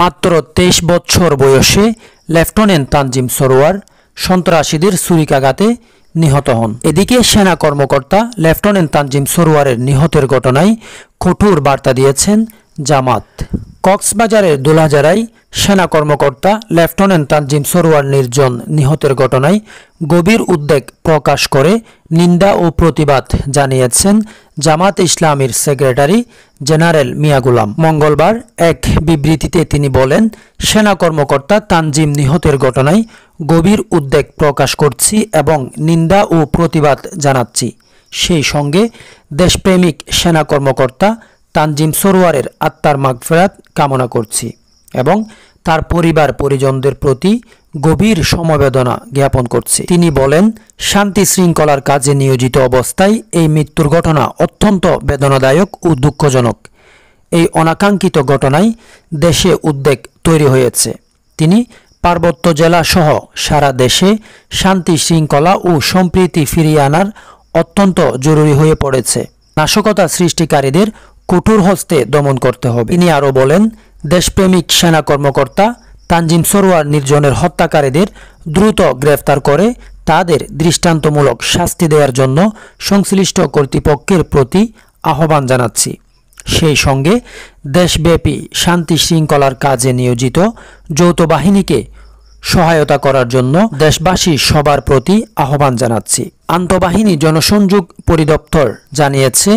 মাত্র তেইশ বছর বয়সে লেফটেন্যান্ট তানজিম সরোয়ার সন্ত্রাসীদের ছুরিকাঘাতে নিহত হন এদিকে সেনা কর্মকর্তা লেফটেন্যান্ট তানজিম সরোয়ারের নিহতের ঘটনায় কঠোর বার্তা দিয়েছেন জামাত কক্সবাজারের দোলাজারাই সেনা কর্মকর্তা লেফটেন্যান্ট তানজিম সরোয়ার নির্জন নিহতের ঘটনায় গভীর উদ্বেগ প্রকাশ করে নিন্দা ও প্রতিবাদ জানিয়েছেন জামাত ইসলামীর সেক্রেটারি জেনারেল মিয়া গুলাম মঙ্গলবার এক বিবৃতিতে তিনি বলেন সেনা কর্মকর্তা তানজিম নিহতের ঘটনায় গভীর উদ্বেগ প্রকাশ করছি এবং নিন্দা ও প্রতিবাদ জানাচ্ছি সেই সঙ্গে দেশপ্রেমিক সেনা কর্মকর্তা তানজিম সরোয়ারের আত্মার মাগফেরাত কামনা করছি এবং তার পরিবার পরিজনদের প্রতি গভীর সমবেদনা জ্ঞাপন করছি তিনি বলেন শান্তি শৃঙ্খলার কাজে নিয়োজিত অবস্থায় এই মৃত্যুর ঘটনা অত্যন্ত বেদনাদায়ক ও দুঃখজনক এই অনাকাঙ্ক্ষিত ঘটনায় দেশে উদ্বেগ তৈরি হয়েছে তিনি পার্বত্য জেলা সহ সারা দেশে শান্তি শৃঙ্খলা ও সম্প্রীতি ফিরিয়ে আনার অত্যন্ত জরুরি হয়ে পড়েছে নাশকতা সৃষ্টিকারীদের কঠোর হস্তে দমন করতে হবে তিনি আরও বলেন দেশপ্রেমিক সেনা কর্মকর্তা তানজিম সরোয়ার নির্জনের হত্যাকারীদের দ্রুত গ্রেফতার করে তাদের দৃষ্টান্তমূলক শাস্তি দেওয়ার জন্য সংশ্লিষ্ট কর্তৃপক্ষের প্রতি আহ্বান জানাচ্ছি সেই সঙ্গে দেশব্যাপী শান্তি শৃঙ্খলার কাজে নিয়োজিত যৌথ বাহিনীকে সহায়তা করার জন্য দেশবাসী সবার প্রতি আহ্বান জানাচ্ছি আন্তঃবাহিনী জনসংযোগ পরিদপ্তর জানিয়েছে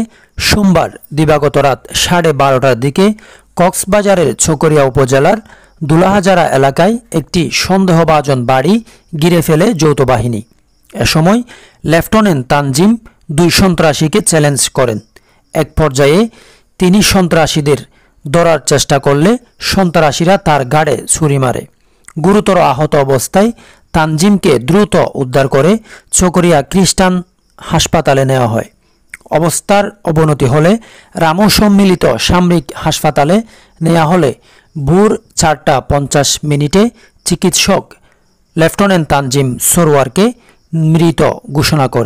সোমবার দিবাগত রাত সাড়ে বারোটার দিকে কক্সবাজারের ছকরিয়া উপজেলার দুলাহাজারা এলাকায় একটি সন্দেহভাজন বাড়ি গিরে ফেলে যৌথ বাহিনী এ সময় লেফটেন্যান্ট তানজিম দুই সন্ত্রাসীকে চ্যালেঞ্জ করেন এক পর্যায়ে তিনি সন্ত্রাসীদের ধরার চেষ্টা করলে সন্ত্রাসীরা তার গাড়ে ছুরি মারে গুরুতর আহত অবস্থায় তানজিমকে দ্রুত উদ্ধার করে চকরিয়া খ্রিস্টান হাসপাতালে নেওয়া হয় অবস্থার অবনতি হলে রামসম্মিলিত সম্মিলিত সামরিক হাসপাতালে নেওয়া হলে ভোর চারটা পঞ্চাশ মিনিটে চিকিৎসক লেফটেন্যান্ট তানজিম সরোয়ারকে মৃত ঘোষণা করে